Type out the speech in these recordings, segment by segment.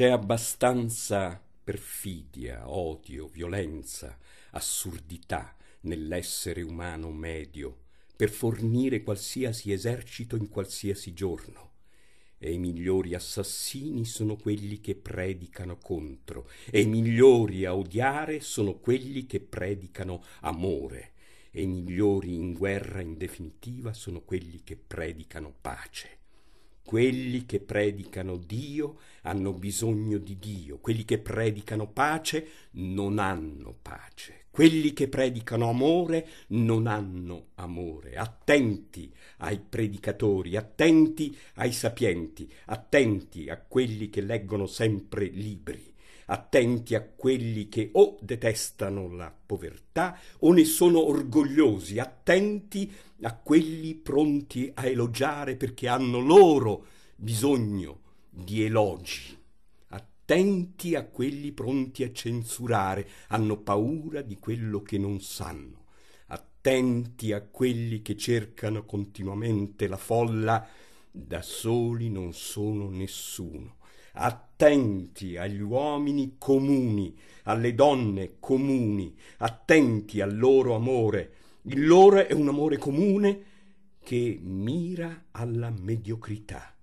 C'è abbastanza perfidia, odio, violenza, assurdità nell'essere umano medio per fornire qualsiasi esercito in qualsiasi giorno. E i migliori assassini sono quelli che predicano contro, e i migliori a odiare sono quelli che predicano amore, e i migliori in guerra in definitiva sono quelli che predicano pace. Quelli che predicano Dio hanno bisogno di Dio, quelli che predicano pace non hanno pace, quelli che predicano amore non hanno amore. Attenti ai predicatori, attenti ai sapienti, attenti a quelli che leggono sempre libri attenti a quelli che o detestano la povertà o ne sono orgogliosi, attenti a quelli pronti a elogiare perché hanno loro bisogno di elogi, attenti a quelli pronti a censurare, hanno paura di quello che non sanno, attenti a quelli che cercano continuamente la folla, da soli non sono nessuno attenti agli uomini comuni, alle donne comuni, attenti al loro amore. Il loro è un amore comune che mira alla mediocrità,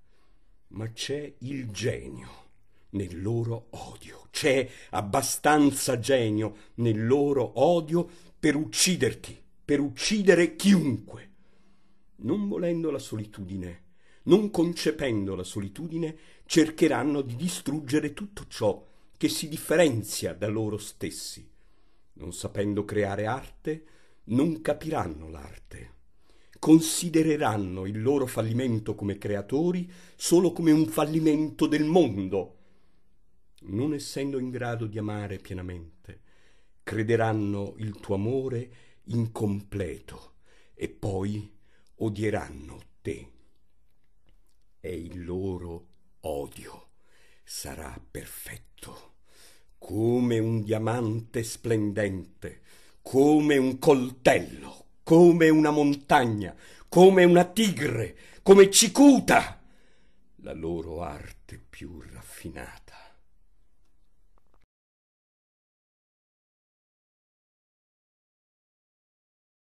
ma c'è il genio nel loro odio, c'è abbastanza genio nel loro odio per ucciderti, per uccidere chiunque. Non volendo la solitudine, non concependo la solitudine, cercheranno di distruggere tutto ciò che si differenzia da loro stessi. Non sapendo creare arte, non capiranno l'arte. Considereranno il loro fallimento come creatori solo come un fallimento del mondo. Non essendo in grado di amare pienamente, crederanno il tuo amore incompleto e poi odieranno te e il loro odio sarà perfetto, come un diamante splendente, come un coltello, come una montagna, come una tigre, come cicuta, la loro arte più raffinata.